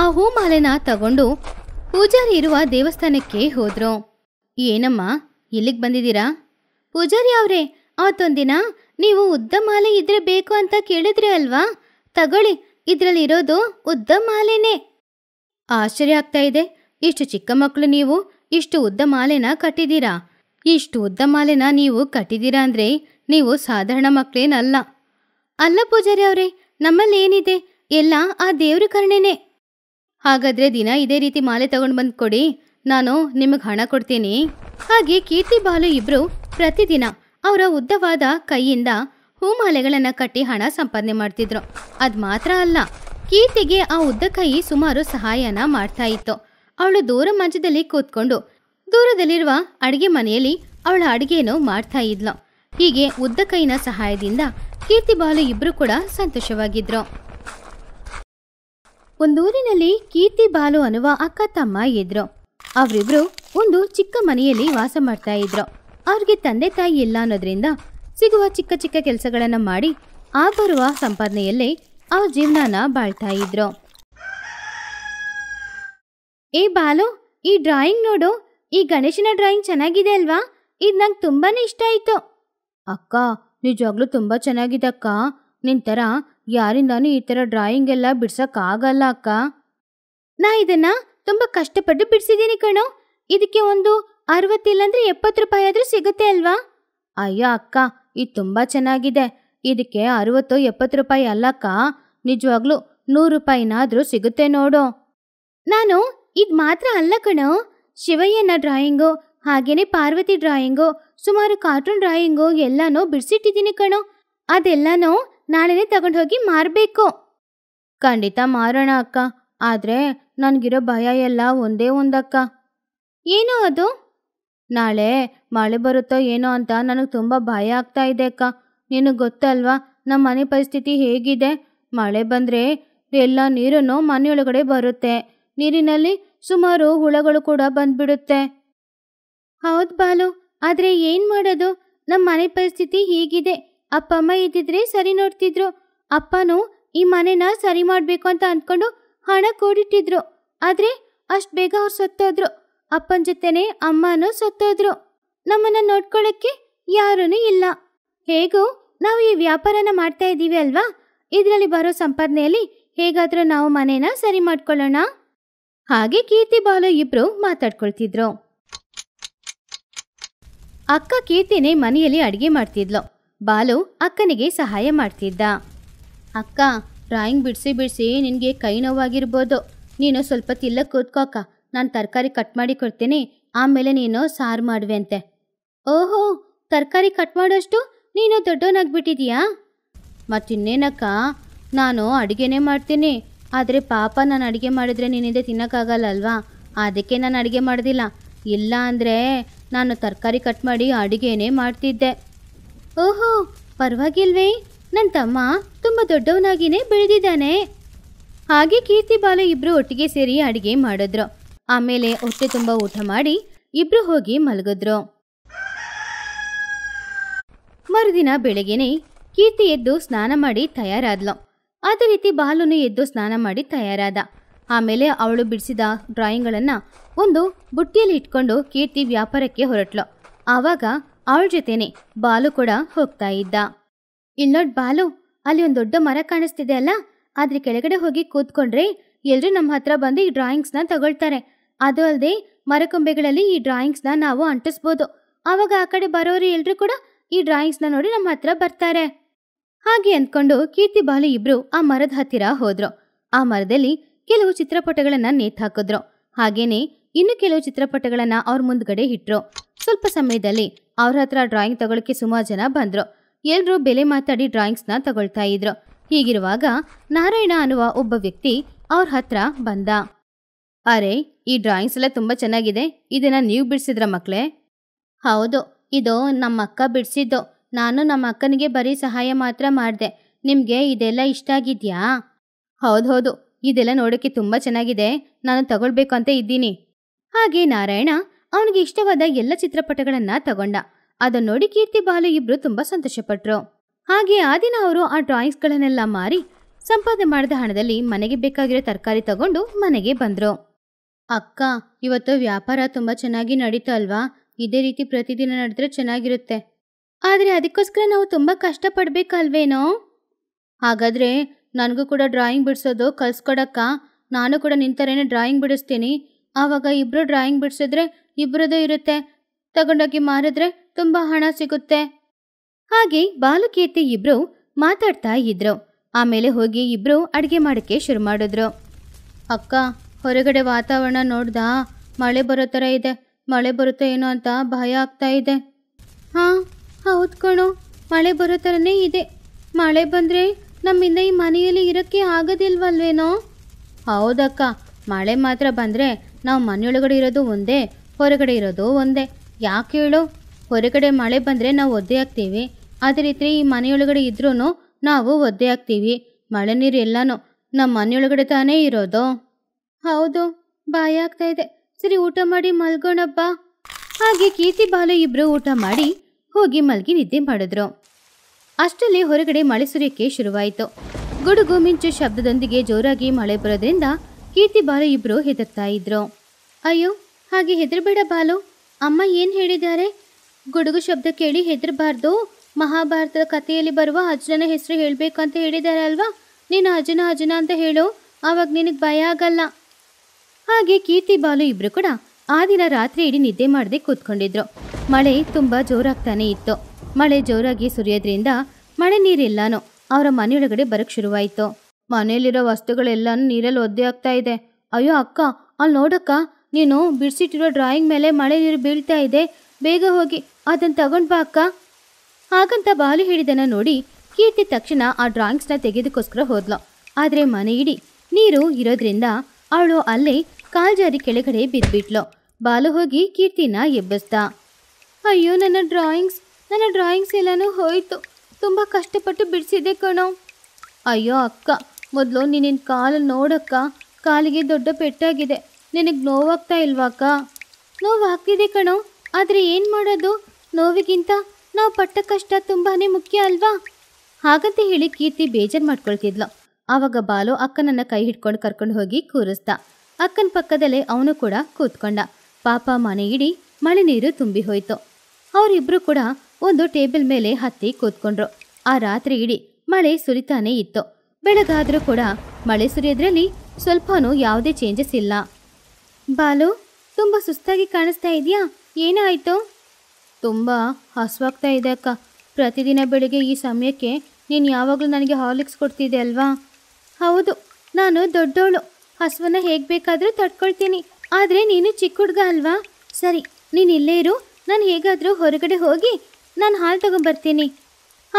ಆ ಹೂ ಮಾಲೆನ ತಗೊಂಡು ಪೂಜಾರಿ ಇರುವ ದೇವಸ್ಥಾನಕ್ಕೆ ಹೋದ್ರು ಏನಮ್ಮ ಇಲ್ಲಿಗೆ ಬಂದಿದ್ದೀರಾ ಪೂಜಾರಿ ಅವ್ರೆ ಆತೊಂದಿನ ನೀವು ಉದ್ದ ಮಾಲೆ ಇದ್ರೆ ಬೇಕು ಅಂತ ಕೇಳಿದ್ರೆ ಅಲ್ವಾ ತಗೊಳ್ಳಿ ಇದ್ರಲ್ಲಿರೋದು ಉದ್ದ ಮಾಲೆನೇ ಆಶ್ಚರ್ಯ ಆಗ್ತಾ ಇದೆ ಇಷ್ಟು ಚಿಕ್ಕ ಮಕ್ಕಳು ನೀವು ಇಷ್ಟು ಉದ್ದ ಮಾಲೆನ ಕಟ್ಟಿದ್ದೀರಾ ಇಷ್ಟು ಉದ್ದ ಮಾಲೆನ ನೀವು ಕಟ್ಟಿದ್ದೀರಾ ಅಂದ್ರೆ ನೀವು ಸಾಧಾರಣ ಮಕ್ಕಳೇನಲ್ಲ ಅಲ್ಲ ಪೂಜಾರಿ ಅವ್ರೆ ನಮ್ಮಲ್ಲಿ ಏನಿದೆ ಎಲ್ಲ ಆ ದೇವ್ರ ಕರ್ಣೆನೇ ಹಾಗಾದ್ರೆ ದಿನ ಇದೇ ರೀತಿ ಮಾಲೆ ತಗೊಂಡು ಬಂದು ಕೊಡಿ ನಾನು ನಿಮಗೆ ಹಣ ಕೊಡ್ತೀನಿ ಹಾಗೆ ಕೀರ್ತಿ ಬಾಲು ಇಬ್ರು ಪ್ರತಿದಿನ ಅವರ ಉದ್ದವಾದ ಕೈಯಿಂದ ಹೂಮಾಲೆಗಳನ್ನು ಕಟ್ಟಿ ಹಣ ಸಂಪಾದನೆ ಮಾಡ್ತಿದ್ರು ಅದು ಮಾತ್ರ ಅಲ್ಲ ಕೀರ್ತಿಗೆ ಆ ಉದ್ದ ಕೈ ಸುಮಾರು ಸಹಾಯನ ಮಾಡ್ತಾ ಇತ್ತು ಅವಳು ದೂರ ಮಂಚದಲ್ಲಿ ಕೂತ್ಕೊಂಡು ದೂರದಲ್ಲಿರುವ ಅಡಿಗೆ ಮನೆಯಲ್ಲಿ ಅವಳ ಅಡಿಗೆಯನ್ನು ಮಾಡ್ತಾ ಇದ್ಲು ಹೀಗೆ ಉದ್ದ ಕೈನ ಸಹಾಯದಿಂದ ಕೀರ್ತಿ ಬಾಲು ಇಬ್ರು ಕೂಡ ಸಂತೋಷವಾಗಿದ್ರು ಒಂದೂರಿನಲ್ಲಿ ಕೀರ್ತಿ ಬಾಲು ಅನ್ನುವ ಅಕ್ಕ ತಮ್ಮ ಇದ್ರು ಅವರಿಬ್ರು ಒಂದು ಚಿಕ್ಕ ಮನೆಯಲ್ಲಿ ವಾಸ ಮಾಡ್ತಾ ಇದ್ರು ಅವ್ರಿಗೆ ತಂದೆ ತಾಯಿ ಇಲ್ಲ ಅನ್ನೋದ್ರಿಂದ ಸಿಗುವ ಚಿಕ್ಕ ಚಿಕ್ಕ ಕೆಲಸಗಳನ್ನು ಮಾಡಿ ಆ ಬರುವ ಸಂಪಾದನೆಯಲ್ಲೇ ಅವ್ರ ಜೀವನನ ಬಾಳ್ತಾ ಇದ್ರು ಏ ಬಾಲು ಈ ಡ್ರಾಯಿಂಗ್ ನೋಡು ಈ ಗಣೇಶನ ಡ್ರಾಯಿಂಗ್ ಚೆನ್ನಾಗಿದೆ ಅಲ್ವಾ ಇದು ನಂಗೆ ತುಂಬಾನೇ ಇಷ್ಟ ಆಯ್ತು ಅಕ್ಕ ನಿಜವಾಗ್ಲೂ ತುಂಬಾ ಚೆನ್ನಾಗಿದೆ ಅಕ್ಕ ನಿನ್ ತರ ಯಾರಿಂದಾನೂ ಈ ಥರ ಡ್ರಾಯಿಂಗ್ ಎಲ್ಲ ಬಿಡ್ಸೋಕ್ಕಾಗಲ್ಲ ಅಕ್ಕ ನಾ ಇದನ್ನ ತುಂಬ ಕಷ್ಟಪಟ್ಟು ಬಿಡಿಸಿದ್ದೀನಿ ಕಣೋ ಇದಕ್ಕೆ ಒಂದು ಅರವತ್ತಿಲ್ಲಂದ್ರೆ ಎಪ್ಪತ್ತು ರೂಪಾಯಿ ಆದರೂ ಸಿಗುತ್ತೆ ಅಲ್ವಾ ಅಯ್ಯೋ ಅಕ್ಕ ಇದು ತುಂಬ ಚೆನ್ನಾಗಿದೆ ಇದಕ್ಕೆ ಅರವತ್ತು ಎಪ್ಪತ್ತು ರೂಪಾಯಿ ಅಲ್ಲಕ್ಕ ನಿಜವಾಗ್ಲೂ ನೂರು ರೂಪಾಯಿನಾದರೂ ಸಿಗುತ್ತೆ ನೋಡು ನಾನು ಇದು ಮಾತ್ರ ಅಲ್ಲ ಕಣೋ ಶಿವಯ್ಯನ ಡ್ರಾಯಿಂಗು ಹಾಗೇನೆ ಪಾರ್ವತಿ ಡ್ರಾಯಿಂಗು ಸುಮಾರು ಕಾರ್ಟೂನ್ ಡ್ರಾಯಿಂಗು ಎಲ್ಲನೂ ಬಿಡಿಸಿಟ್ಟಿದ್ದೀನಿ ಕಣೋ ಅದೆಲ್ಲನೂ ನಾಳೆನೇ ತಗೊಂಡು ಹೋಗಿ ಮಾರಬೇಕು ಖಂಡಿತ ಮಾರೋಣ ಅಕ್ಕ ಆದರೆ ನನಗಿರೋ ಭಯ ಎಲ್ಲ ಒಂದೇ ಒಂದಕ್ಕ ಏನೋ ಅದು ನಾಳೆ ಮಳೆ ಬರುತ್ತೋ ಏನೋ ಅಂತ ನನಗೆ ತುಂಬ ಭಯ ಆಗ್ತಾ ಇದೆ ಅಕ್ಕ ನಿನಗೆ ಗೊತ್ತಲ್ವಾ ನಮ್ಮ ಮನೆ ಪರಿಸ್ಥಿತಿ ಹೇಗಿದೆ ಮಳೆ ಬಂದರೆ ಎಲ್ಲ ನೀರನ್ನು ಮನೆಯೊಳಗಡೆ ಬರುತ್ತೆ ನೀರಿನಲ್ಲಿ ಸುಮಾರು ಹುಳಗಳು ಕೂಡ ಬಂದ್ಬಿಡುತ್ತೆ ಹೌದು ಬಾಲು ಆದರೆ ಏನು ಮಾಡೋದು ನಮ್ಮ ಮನೆ ಪರಿಸ್ಥಿತಿ ಹೀಗಿದೆ ಅಪ್ಪ ಅಮ್ಮ ಇದ್ದಿದ್ರೆ ಸರಿ ನೋಡ್ತಿದ್ರು ಅಪ್ಪನೂ ಈ ಮನೆನ ಸರಿ ಮಾಡಬೇಕು ಅಂತ ಅಂದ್ಕೊಂಡು ಹಣ ಕೂಡಿಟ್ಟಿದ್ರು ಆದ್ರೆ ಅಷ್ಟ್ ಬೇಗ ಅವ್ರು ಸತ್ತೋದ್ರು ಅಪ್ಪನ ಜೊತೆನೆ ಅಮ್ಮನೂ ಸತ್ತೋದ್ರು ನಮ್ಮನ್ನ ನೋಡ್ಕೊಳಕ್ಕೆ ಯಾರೂ ಇಲ್ಲ ಹೇಗೂ ನಾವು ಈ ವ್ಯಾಪಾರನ ಮಾಡ್ತಾ ಇದ್ದೀವಿ ಅಲ್ವಾ ಇದರಲ್ಲಿ ಬರೋ ಸಂಪಾದನೆಯಲ್ಲಿ ಹೇಗಾದ್ರೂ ನಾವು ಮನೇನ ಸರಿ ಮಾಡ್ಕೊಳ್ಳೋಣ ಹಾಗೆ ಕೀರ್ತಿ ಬಾಲು ಇಬ್ರು ಮಾತಾಡ್ಕೊಳ್ತಿದ್ರು ಅಕ್ಕ ಕೀರ್ತಿನೇ ಮನೆಯಲ್ಲಿ ಅಡಿಗೆ ಮಾಡ್ತಿದ್ಲು ಬಾಲು ಅಕ್ಕನಿಗೆ ಸಹಾಯ ಮಾಡ್ತಿದ್ದ ಅಕ್ಕ ಡ್ರಾಯಿಂಗ್ ಬಿಡಿಸಿ ಬಿಡಿಸಿ ನಿನಗೆ ಕೈ ನೋವಾಗಿರ್ಬೋದು ನೀನು ಸ್ವಲ್ಪ ತಿಲ್ಲ ಕೂತ್ಕೋ ಅಕ್ಕ ನಾನು ತರಕಾರಿ ಕಟ್ ಮಾಡಿ ಕೊಡ್ತೀನಿ ಆಮೇಲೆ ನೀನು ಸಾರು ಮಾಡುವೆ ಅಂತೆ ಓಹೋ ತರಕಾರಿ ಕಟ್ ಮಾಡೋಷ್ಟು ನೀನು ದೊಡ್ಡವನಾಗ್ಬಿಟ್ಟಿದೀಯಾ ಮತ್ತಿನ್ನೇನಕ್ಕ ನಾನು ಅಡುಗೆನೇ ಮಾಡ್ತೀನಿ ಆದರೆ ಪಾಪ ನಾನು ಅಡುಗೆ ಮಾಡಿದ್ರೆ ನಿನ್ನಿಂದ ತಿನ್ನೋಕ್ಕಾಗಲ್ಲ ಅಲ್ವಾ ಅದಕ್ಕೆ ನಾನು ಅಡುಗೆ ಮಾಡೋದಿಲ್ಲ ಇಲ್ಲ ಅಂದರೆ ನಾನು ತರಕಾರಿ ಕಟ್ ಮಾಡಿ ಅಡುಗೆನೇ ಮಾಡ್ತಿದ್ದೆ ಓಹೋ ಪರವಾಗಿಲ್ವೇ ನನ್ನ ತಮ್ಮ ತುಂಬ ದೊಡ್ಡವನಾಗಿನೇ ಬೆಳೆದಿದ್ದಾನೆ ಹಾಗೆ ಕೀರ್ತಿ ಬಾಲ ಇಬ್ರು ಒಟ್ಟಿಗೆ ಸೇರಿ ಅಡಿಗೆ ಮಾಡಿದ್ರು ಆಮೇಲೆ ಹೊಟ್ಟೆ ತುಂಬ ಊಟ ಮಾಡಿ ಇಬ್ರು ಹೋಗಿ ಮಲಗಿದ್ರು ಮರುದಿನ ಬೆಳಗ್ಗೆನೆ ಕೀರ್ತಿ ಎದ್ದು ಸ್ನಾನ ಮಾಡಿ ತಯಾರಾದ್ಲು ಅದೇ ರೀತಿ ಬಾಲುನು ಎದ್ದು ಸ್ನಾನ ಮಾಡಿ ತಯಾರಾದ ಆಮೇಲೆ ಅವಳು ಬಿಡಿಸಿದ ಡ್ರಾಯಿಂಗ್ಗಳನ್ನು ಒಂದು ಬುಟ್ಟಿಯಲ್ಲಿ ಇಟ್ಕೊಂಡು ಕೀರ್ತಿ ವ್ಯಾಪಾರಕ್ಕೆ ಹೊರಟ್ಲು ಆವಾಗ ಅವಳ ಜೊತೆನೆ ಬಾಲು ಕೂಡ ಹೋಗ್ತಾ ಇದ್ದ ಇಲ್ನೋಡ್ ಬಾಲು ಅಲ್ಲಿ ಒಂದು ದೊಡ್ಡ ಮರ ಕಾಣಿಸ್ತಿದೆ ಅಲ್ಲ ಆದ್ರೆ ಕೆಳಗಡೆ ಹೋಗಿ ಕೂತ್ಕೊಂಡ್ರೆ ಎಲ್ಲರೂ ನಮ್ಮ ಹತ್ರ ಬಂದು ಈ ಡ್ರಾಯಿಂಗ್ಸ್ನ ತಗೊಳ್ತಾರೆ ಅದು ಅಲ್ಲದೆ ಮರಕೊಂಬೆಗಳಲ್ಲಿ ಈ ಡ್ರಾಯಿಂಗ್ಸ್ನ ನಾವು ಅಂಟಿಸ್ಬೋದು ಆವಾಗ ಆ ಕಡೆ ಬರೋರು ಎಲ್ಲರೂ ಕೂಡ ಈ ಡ್ರಾಯಿಂಗ್ಸ್ನ ನೋಡಿ ನಮ್ಮ ಹತ್ರ ಬರ್ತಾರೆ ಹಾಗೆ ಅಂದ್ಕೊಂಡು ಕೀರ್ತಿ ಬಾಲು ಇಬ್ರು ಆ ಮರದ ಹತ್ತಿರ ಹೋದ್ರು ಆ ಮರದಲ್ಲಿ ಕೆಲವು ಚಿತ್ರಪಟಗಳನ್ನ ನೇತಾಕಿದ್ರು ಹಾಗೇನೆ ಇನ್ನು ಕೆಲವು ಚಿತ್ರಪಟಗಳನ್ನ ಅವ್ರ ಮುಂದ್ಗಡೆ ಇಟ್ರು ಸ್ವಲ್ಪ ಸಮಯದಲ್ಲಿ ಅವ್ರ ಹತ್ರ ಡ್ರಾಯಿಂಗ್ ತಗೊಳಕ್ಕೆ ಸುಮಾರು ಜನ ಬಂದ್ರು ಎಲ್ಲರೂ ಬೆಲೆ ಮಾತಾಡಿ ಡ್ರಾಯಿಂಗ್ಸ್ನ ತಗೊಳ್ತಾ ಇದ್ರು ಹೀಗಿರುವಾಗ ನಾರಾಯಣ ಅನ್ನುವ ಒಬ್ಬ ವ್ಯಕ್ತಿ ಅವ್ರ ಹತ್ರ ಬಂದ ಅರೆ ಈ ಡ್ರಾಯಿಂಗ್ಸ್ ಎಲ್ಲ ತುಂಬ ಚೆನ್ನಾಗಿದೆ ಇದನ್ನ ನೀವು ಬಿಡಿಸಿದ್ರ ಮಕ್ಕಳೇ ಹೌದು ಇದು ನಮ್ಮ ಅಕ್ಕ ಬಿಡಿಸಿದ್ದು ನಾನು ನಮ್ಮ ಅಕ್ಕನಿಗೆ ಬರೀ ಸಹಾಯ ಮಾತ್ರ ಮಾಡಿದೆ ನಿಮಗೆ ಇದೆಲ್ಲ ಇಷ್ಟ ಆಗಿದ್ಯಾ ಹೌದು ಹೌದು ಇದೆಲ್ಲ ನೋಡೋಕೆ ತುಂಬ ಚೆನ್ನಾಗಿದೆ ನಾನು ತಗೊಳ್ಬೇಕು ಅಂತ ಇದ್ದೀನಿ ಹಾಗೆ ನಾರಾಯಣ ಅವನಿಗೆ ಇಷ್ಟವಾದ ಎಲ್ಲ ಚಿತ್ರಪಟಗಳನ್ನ ತಗೊಂಡ ಅದನ್ನ ನೋಡಿ ಕೀರ್ತಿ ಬಾಲು ಇಬ್ರು ತುಂಬಾ ಸಂತೋಷಪಟ್ರು ಹಾಗೆ ಆ ದಿನ ಅವರು ಆ ಡ್ರಾಯಿಂಗ್ಸ್ಗಳನ್ನೆಲ್ಲ ಮಾರಿ ಸಂಪಾದನೆ ಮಾಡಿದ ಹಣದಲ್ಲಿ ಮನೆಗೆ ಬೇಕಾಗಿರೋ ತರಕಾರಿ ತಗೊಂಡು ಮನೆಗೆ ಬಂದ್ರು ಅಕ್ಕ ಇವತ್ತು ವ್ಯಾಪಾರ ತುಂಬಾ ಚೆನ್ನಾಗಿ ನಡೀತು ಅಲ್ವಾ ಇದೇ ರೀತಿ ಪ್ರತಿದಿನ ನಡೆದ್ರೆ ಚೆನ್ನಾಗಿರುತ್ತೆ ಆದರೆ ಅದಕ್ಕೋಸ್ಕರ ನಾವು ತುಂಬಾ ಕಷ್ಟಪಡಬೇಕಲ್ವೇನೋ ಹಾಗಾದ್ರೆ ನನಗೂ ಕೂಡ ಡ್ರಾಯಿಂಗ್ ಬಿಡಿಸೋದು ಕಲ್ಸ್ಕೊಡಕ್ಕ ನಾನು ಕೂಡ ನಿಂತರೇನೆ ಡ್ರಾಯಿಂಗ್ ಬಿಡಿಸ್ತೀನಿ ಆವಾಗ ಇಬ್ಬರು ಡ್ರಾಯಿಂಗ್ ಬಿಡಿಸಿದ್ರೆ ಇಬ್ಬರದ್ದು ಇರುತ್ತೆ ತಗೊಂಡೋಗಿ ಮಾರಿದ್ರೆ ತುಂಬ ಹಣ ಸಿಗುತ್ತೆ ಹಾಗೆ ಬಾಲಕೀರ್ತಿ ಇಬ್ರು ಮಾತಾಡ್ತಾ ಇದ್ರು ಆಮೇಲೆ ಹೋಗಿ ಇಬ್ರು ಅಡುಗೆ ಮಾಡೋಕ್ಕೆ ಶುರು ಮಾಡಿದ್ರು ಅಕ್ಕ ಹೊರಗಡೆ ವಾತಾವರಣ ನೋಡ್ದಾ ಮಳೆ ಬರೋ ಥರ ಇದೆ ಮಳೆ ಬರುತ್ತೋ ಏನೋ ಅಂತ ಭಯ ಆಗ್ತಾ ಇದೆ ಹಾಂ ಹೌದು ಕಣೋ ಮಳೆ ಬರೋ ಥರನೇ ಇದೆ ಮಳೆ ಬಂದರೆ ನಮ್ಮಿಂದ ಈ ಮನೆಯಲ್ಲಿ ಇರೋಕ್ಕೆ ಆಗೋದಿಲ್ವಲ್ವೇನೋ ಹೌದಕ್ಕ ಮಳೆ ಮಾತ್ರ ಬಂದರೆ ನಾವು ಮನೆಯೊಳಗಡೆ ಇರೋದು ಒಂದೇ ಹೊರಗಡೆ ಇರೋದು ಒಂದೇ ಯಾಕೆ ಹೇಳು ಹೊರಗಡೆ ಮಳೆ ಬಂದರೆ ನಾವು ಒದ್ದೆ ಆಗ್ತೀವಿ ಅದೇ ರೀತಿ ಈ ಮನೆಯೊಳಗಡೆ ಇದ್ರೂ ನಾವು ಒದ್ದೆ ಆಗ್ತೀವಿ ಮಳೆ ನೀರು ಎಲ್ಲನೂ ನಮ್ಮ ಮನೆಯೊಳಗಡೆ ತಾನೇ ಇರೋದು ಹೌದು ಬಾಯ ಆಗ್ತಾ ಇದೆ ಸರಿ ಊಟ ಮಾಡಿ ಮಲ್ಗೋಣಪ್ಪ ಹಾಗೆ ಕೀರ್ತಿ ಬಾಲು ಇಬ್ಬರು ಊಟ ಮಾಡಿ ಹೋಗಿ ಮಲ್ಗಿ ನಿದ್ದೆ ಮಾಡಿದ್ರು ಅಷ್ಟಲ್ಲಿ ಹೊರಗಡೆ ಮಳೆ ಸುರಿಯಕ್ಕೆ ಶುರುವಾಯಿತು ಗುಡುಗು ಮಿಂಚು ಶಬ್ದದೊಂದಿಗೆ ಜೋರಾಗಿ ಮಳೆ ಬರೋದ್ರಿಂದ ಕೀರ್ತಿ ಬಾಲು ಇಬ್ಬರು ಹೆದರ್ತಾ ಇದ್ರು ಅಯ್ಯೋ ಹಾಗೆ ಹೆದರ್ಬೇಡ ಬಾಲು ಅಮ್ಮ ಏನು ಹೇಳಿದ್ದಾರೆ ಗುಡುಗು ಶಬ್ದ ಕೇಳಿ ಹೆದರ್ಬಾರ್ದು ಮಹಾಭಾರತದ ಕಥೆಯಲ್ಲಿ ಬರುವ ಅಜ್ಜನ ಹೆಸರು ಹೇಳಬೇಕು ಅಂತ ಹೇಳಿದ್ದಾರೆ ಅಲ್ವಾ ನೀನು ಅಜ್ಜನ ಅಜ್ಜನ ಅಂತ ಹೇಳು ಆವಾಗ ನಿನಗೆ ಭಯ ಆಗಲ್ಲ ಹಾಗೆ ಕೀರ್ತಿ ಬಾಲು ಇಬ್ರು ಕೂಡ ಆ ದಿನ ರಾತ್ರಿ ಇಡೀ ನಿದ್ದೆ ಮಾಡದೆ ಕೂತ್ಕೊಂಡಿದ್ರು ಮಳೆ ತುಂಬ ಜೋರಾಗ್ತಾನೆ ಇತ್ತು ಮಳೆ ಜೋರಾಗಿ ಸುರಿಯೋದ್ರಿಂದ ಮಳೆ ನೀರೆಲ್ಲಾನು ಅವರ ಮನೆಯೊಳಗಡೆ ಬರಕ್ಕೆ ಶುರುವಾಯಿತು ಮನೆಯಲ್ಲಿರೋ ವಸ್ತುಗಳೆಲ್ಲ ನೀರಲ್ಲಿ ಒದ್ದೆ ಆಗ್ತಾ ಇದೆ ಅಯ್ಯೋ ಅಕ್ಕ ಅಲ್ಲಿ ನೋಡಕ್ಕ ನೀನು ಬಿಡಿಸಿಟ್ಟಿರೋ ಡ್ರಾಯಿಂಗ್ ಮೇಲೆ ಮಳೆ ನೀರು ಬೀಳ್ತಾ ಇದೆ ಬೇಗ ಹೋಗಿ ಅದನ್ನು ತಗೊಂಡು ಬಾ ಅಕ್ಕ ಹಾಗಂತ ಬಾಲು ಹಿಡಿದನ ನೋಡಿ ಕೀರ್ತಿ ತಕ್ಷಣ ಆ ಡ್ರಾಯಿಂಗ್ಸ್ನ ತೆಗೆದಕ್ಕೋಸ್ಕರ ಹೋದ್ಲು ಆದರೆ ಮನೆ ಇಡಿ ನೀರು ಇರೋದ್ರಿಂದ ಅವಳು ಅಲ್ಲೇ ಕಾಲ್ಜಾರಿ ಕೆಳಗಡೆ ಬಿದ್ದುಬಿಟ್ಲು ಬಾಲು ಹೋಗಿ ಕೀರ್ತಿನ ಎಬ್ಬಿಸ್ದ ಅಯ್ಯೋ ನನ್ನ ಡ್ರಾಯಿಂಗ್ಸ್ ನನ್ನ ಡ್ರಾಯಿಂಗ್ಸ್ ಎಲ್ಲನೂ ಹೋಯಿತು ತುಂಬ ಕಷ್ಟಪಟ್ಟು ಬಿಡಿಸಿದೆ ಕಣೋ ಅಯ್ಯೋ ಅಕ್ಕ ಮೊದಲು ನಿನ್ನ ಕಾಲು ನೋಡಕ್ಕ ಕಾಲಿಗೆ ದೊಡ್ಡ ಪೆಟ್ಟಾಗಿದೆ ನಿನಗೆ ನೋವಾಗ್ತಾ ನೋವು ನೋವಾಗ್ತಿದೆ ಕಣೋ ಆದರೆ ಏನು ಮಾಡೋದು ನೋವಿಗಿಂತ ನಾವು ಪಟ್ಟ ಕಷ್ಟ ತುಂಬಾ ಮುಖ್ಯ ಅಲ್ವಾ ಹಾಗಂತ ಹೇಳಿ ಕೀರ್ತಿ ಬೇಜಾರ್ ಮಾಡ್ಕೊಳ್ತಿದ್ಲು ಆವಾಗ ಬಾಲು ಅಕ್ಕನನ್ನ ಕೈ ಹಿಡ್ಕೊಂಡು ಕರ್ಕೊಂಡು ಹೋಗಿ ಕೂರಿಸ್ದ ಅಕ್ಕನ ಪಕ್ಕದಲ್ಲೇ ಅವನು ಕೂಡ ಕೂತ್ಕೊಂಡ ಪಾಪ ಮನೆ ಇಡೀ ಮಳೆ ನೀರು ತುಂಬಿ ಹೋಯ್ತು ಅವರಿಬ್ರು ಕೂಡ ಒಂದು ಟೇಬಲ್ ಮೇಲೆ ಹತ್ತಿ ಕೂತ್ಕೊಂಡ್ರು ಆ ರಾತ್ರಿ ಇಡೀ ಮಳೆ ಸುರಿತಾನೆ ಇತ್ತು ಬೆಳಗಾದರೂ ಕೂಡ ಮಳೆ ಸುರಿಯೋದ್ರಲ್ಲಿ ಸ್ವಲ್ಪನೂ ಯಾವುದೇ ಚೇಂಜಸ್ ಇಲ್ಲ ಬಾಲು ತುಂಬ ಸುಸ್ತಾಗಿ ಕಾಣಿಸ್ತಾ ಇದೆಯಾ ಏನಾಯಿತು ತುಂಬ ಹಸುವಾಗ್ತಾ ಇದೆ ಅಕ್ಕ ಪ್ರತಿದಿನ ಬೆಳಗ್ಗೆ ಈ ಸಮಯಕ್ಕೆ ನೀನು ಯಾವಾಗಲೂ ನನಗೆ ಹಾಲಿಕ್ಸ್ ಕೊಡ್ತಿದ್ದೆ ಅಲ್ವಾ ಹೌದು ನಾನು ದೊಡ್ಡವಳು ಹಸುವನ್ನು ಹೇಗೆ ಬೇಕಾದರೂ ತಡ್ಕೊಳ್ತೀನಿ ಆದರೆ ನೀನು ಚಿಕ್ಕ ಹುಡುಗ ಅಲ್ವಾ ಸರಿ ನೀನು ಇಲ್ಲೇ ಇರು ನಾನು ಹೇಗಾದರೂ ಹೊರಗಡೆ ಹೋಗಿ ನಾನು ಹಾಲು ತೊಗೊಂಬರ್ತೀನಿ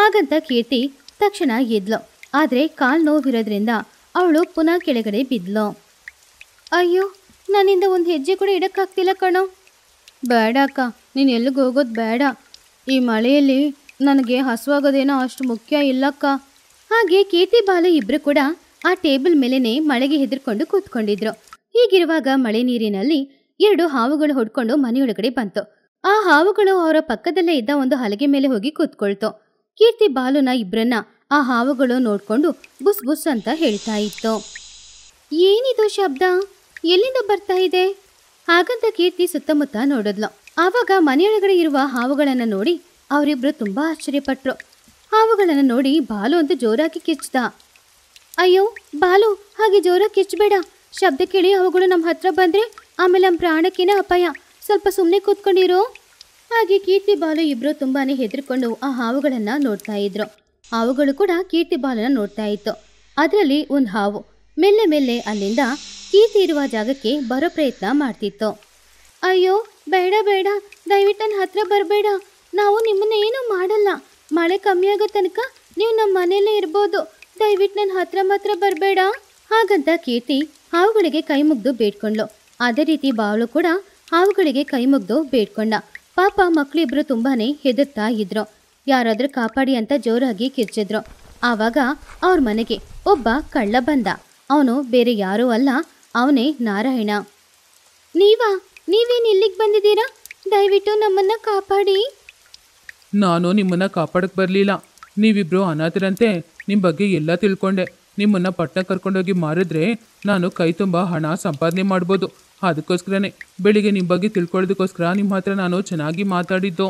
ಹಾಗಂತ ಕೀರ್ತಿ ತಕ್ಷಣ ಎದ್ಲು ಆದರೆ ಕಾಲು ನೋವಿರೋದ್ರಿಂದ ಅವಳು ಪುನಃ ಕೆಳಗಡೆ ಬಿದ್ಲು ಅಯ್ಯೋ ನನ್ನಿಂದ ಒಂದು ಹೆಜ್ಜೆ ಕೂಡ ಇಡೋಕ್ಕಾಗ್ತಿಲ್ಲ ಕಣೋ ಬೇಡ ಅಕ್ಕ ನೀನು ಎಲ್ಲಿಗೆ ಹೋಗೋದು ಬೇಡ ಈ ಮಳೆಯಲ್ಲಿ ನನಗೆ ಹಸುವಾಗೋದೇನೋ ಅಷ್ಟು ಮುಖ್ಯ ಇಲ್ಲಕ್ಕ ಹಾಗೆ ಕೀರ್ತಿ ಬಾಲು ಇಬ್ಬರು ಕೂಡ ಆ ಟೇಬಲ್ ಮೇಲೇ ಮಳೆಗೆ ಹೆದರ್ಕೊಂಡು ಕೂತ್ಕೊಂಡಿದ್ರು ಹೀಗಿರುವಾಗ ಮಳೆ ನೀರಿನಲ್ಲಿ ಎರಡು ಹಾವುಗಳು ಹೊಡ್ಕೊಂಡು ಮನೆಯೊಳಗಡೆ ಬಂತು ಆ ಹಾವುಗಳು ಅವರ ಪಕ್ಕದಲ್ಲೇ ಇದ್ದ ಒಂದು ಹಲಗೆ ಮೇಲೆ ಹೋಗಿ ಕೂತ್ಕೊಳ್ತು ಕೀರ್ತಿ ಬಾಲುನ ಇಬ್ಬರನ್ನ ಆ ಹಾವುಗಳು ನೋಡಿಕೊಂಡು ಬುಸ್ ಬುಸ್ ಅಂತ ಹೇಳ್ತಾ ಇತ್ತು ಏನಿದು ಶಬ್ದ ಎಲ್ಲಿಂದ ಬರ್ತಾ ಇದೆ ಹಾಗಂತ ಕೀರ್ತಿ ಸುತ್ತಮುತ್ತ ನೋಡಿದ್ಲು ಆವಾಗ ಮನೆಯೊಳಗಡೆ ಇರುವ ಹಾವುಗಳನ್ನು ನೋಡಿ ಅವರಿಬ್ರು ತುಂಬ ಆಶ್ಚರ್ಯಪಟ್ಟರು ಹಾವುಗಳನ್ನು ನೋಡಿ ಬಾಲು ಅಂತ ಜೋರಾಗಿ ಕಿಚ್ಚಿದ ಅಯ್ಯೋ ಬಾಲು ಹಾಗೆ ಜೋರಾಗಿ ಕಿಚ್ಚಬೇಡ ಶಬ್ದ ಕೇಳಿ ಅವುಗಳು ನಮ್ಮ ಹತ್ರ ಬಂದರೆ ಆಮೇಲೆ ನಮ್ಮ ಪ್ರಾಣಕ್ಕೇನೆ ಅಪಾಯ ಸ್ವಲ್ಪ ಸುಮ್ಮನೆ ಕೂತ್ಕೊಂಡಿರೋ ಹಾಗೆ ಕೀರ್ತಿ ಬಾಲು ಇಬ್ಬರು ತುಂಬಾ ಹೆದರ್ಕೊಂಡು ಆ ಹಾವುಗಳನ್ನು ನೋಡ್ತಾ ಇದ್ರು ಹಾವುಗಳು ಕೂಡ ಕೀರ್ತಿ ಬಾಲನ ನೋಡ್ತಾ ಇತ್ತು ಅದರಲ್ಲಿ ಒಂದು ಹಾವು ಮೆಲ್ಲೆ ಮೆಲ್ಲೆ ಅಲ್ಲಿಂದ ಕೀರ್ತಿ ಇರುವ ಜಾಗಕ್ಕೆ ಬರೋ ಪ್ರಯತ್ನ ಮಾಡ್ತಿತ್ತು ಅಯ್ಯೋ ಬೇಡ ಬೇಡ ದಯವಿಟ್ಟು ನನ್ನ ಹತ್ರ ಬರಬೇಡ ನಾವು ನಿಮ್ಮನ್ನ ಏನೂ ಮಾಡಲ್ಲ ಮಳೆ ಕಮ್ಮಿ ಆಗೋ ತನಕ ನೀವು ನಮ್ಮ ಮನೆಯಲ್ಲೇ ಇರ್ಬೋದು ದಯವಿಟ್ಟು ನನ್ನ ಹತ್ರ ಮಾತ್ರ ಬರಬೇಡ ಹಾಗಂತ ಕೀರ್ತಿ ಹಾವುಗಳಿಗೆ ಕೈ ಮುಗ್ದು ಬೇಡ್ಕೊಂಡ್ಲು ಅದೇ ರೀತಿ ಬಾವಳು ಕೂಡ ಹಾವುಗಳಿಗೆ ಕೈ ಮುಗ್ದು ಬೇಡ್ಕೊಂಡ ಪಾಪ ಮಕ್ಕಳಿಬ್ರು ತುಂಬಾನೇ ಹೆದರ್ತಾ ಇದ್ರು ಯಾರಾದರೂ ಕಾಪಾಡಿ ಅಂತ ಜೋರಾಗಿ ಕಿರ್ಚಿದ್ರು ಆವಾಗ ಅವ್ರ ಮನೆಗೆ ಒಬ್ಬ ಕಳ್ಳ ಬಂದ ಅವನು ಬೇರೆ ಯಾರೂ ಅಲ್ಲ ಅವನೇ ನಾರಾಯಣ ನೀವಾ ನೀವೇನು ಇಲ್ಲಿಗೆ ಬಂದಿದ್ದೀರಾ ದಯವಿಟ್ಟು ನಮ್ಮನ್ನ ಕಾಪಾಡಿ ನಾನು ನಿಮ್ಮನ್ನ ಕಾಪಾಡಕ್ಕೆ ಬರಲಿಲ್ಲ ನೀವಿಬ್ರು ಅನಾಥರಂತೆ ನಿಮ್ಮ ಬಗ್ಗೆ ಎಲ್ಲ ತಿಳ್ಕೊಂಡೆ ನಿಮ್ಮನ್ನ ಪಟ್ಟ ಕರ್ಕೊಂಡೋಗಿ ಮಾರಿದ್ರೆ ನಾನು ಕೈ ತುಂಬ ಹಣ ಸಂಪಾದನೆ ಮಾಡ್ಬೋದು ಅದಕ್ಕೋಸ್ಕರನೇ ಬೆಳಿಗ್ಗೆ ನಿಮ್ಮ ಬಗ್ಗೆ ತಿಳ್ಕೊಳ್ಳೋದಕ್ಕೋಸ್ಕರ ನಿಮ್ಮ ಹತ್ರ ನಾನು ಚೆನ್ನಾಗಿ ಮಾತಾಡಿದ್ದು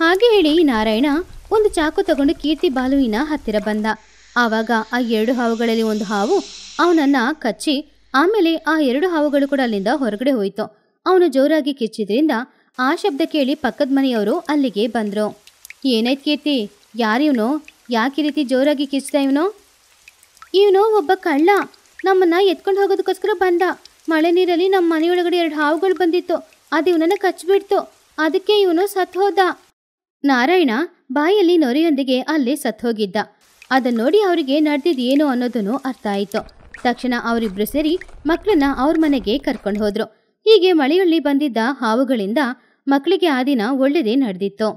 ಹಾಗೆ ಹೇಳಿ ನಾರಾಯಣ ಒಂದು ಚಾಕು ತಗೊಂಡು ಕೀರ್ತಿ ಬಾಲುವಿನ ಹತ್ತಿರ ಬಂದ ಆವಾಗ ಆ ಎರಡು ಹಾವುಗಳಲ್ಲಿ ಒಂದು ಹಾವು ಅವನನ್ನ ಕಚ್ಚಿ ಆಮೇಲೆ ಆ ಎರಡು ಹಾವುಗಳು ಕೂಡ ಅಲ್ಲಿಂದ ಹೊರಗಡೆ ಹೋಯಿತು ಅವನು ಜೋರಾಗಿ ಕಿಚ್ಚಿದ್ರಿಂದ ಆ ಶಬ್ದ ಕೇಳಿ ಪಕ್ಕದ ಮನೆಯವರು ಅಲ್ಲಿಗೆ ಬಂದರು ಏನಾಯ್ತು ಕೀರ್ತಿ ಯಾರಿವನು ಯಾಕೆ ರೀತಿ ಜೋರಾಗಿ ಕಿಚ್ಚಿದ ಇವನು ಇವನು ಒಬ್ಬ ಕಳ್ಳ ನಮ್ಮನ್ನ ಎತ್ಕೊಂಡು ಹೋಗೋದಕ್ಕೋಸ್ಕರ ಬಂದ ಮಳೆ ನೀರಲ್ಲಿ ನಮ್ಮ ಮನೆಯೊಳಗಡೆ ಎರಡು ಹಾವುಗಳು ಬಂದಿತ್ತು ಅದು ಇವನನ್ನು ಕಚ್ಚಿಬಿಡ್ತು ಅದಕ್ಕೆ ಇವನು ಸತ್ತು ಹೋದ ನಾರಾಯಣ ಬಾಯಲ್ಲಿ ನೊರೆಯೊಂದಿಗೆ ಅಲ್ಲೇ ಸತ್ತೋಗಿದ್ದ ಅದನ್ನ ನೋಡಿ ಅವರಿಗೆ ನಡೆದಿದ್ದೇನೋ ಅನ್ನೋದನ್ನು ಅರ್ಥ ಆಯಿತು ತಕ್ಷಣ ಅವರಿಬ್ರು ಸೇರಿ ಮಕ್ಕಳನ್ನ ಅವ್ರ ಮನೆಗೆ ಕರ್ಕೊಂಡು ಹೋದ್ರು ಹೀಗೆ ಮಳೆಯಲ್ಲಿ ಬಂದಿದ್ದ ಹಾವುಗಳಿಂದ ಮಕ್ಕಳಿಗೆ ಆ ದಿನ ಒಳ್ಳೆಯದೇ ನಡೆದಿತ್ತು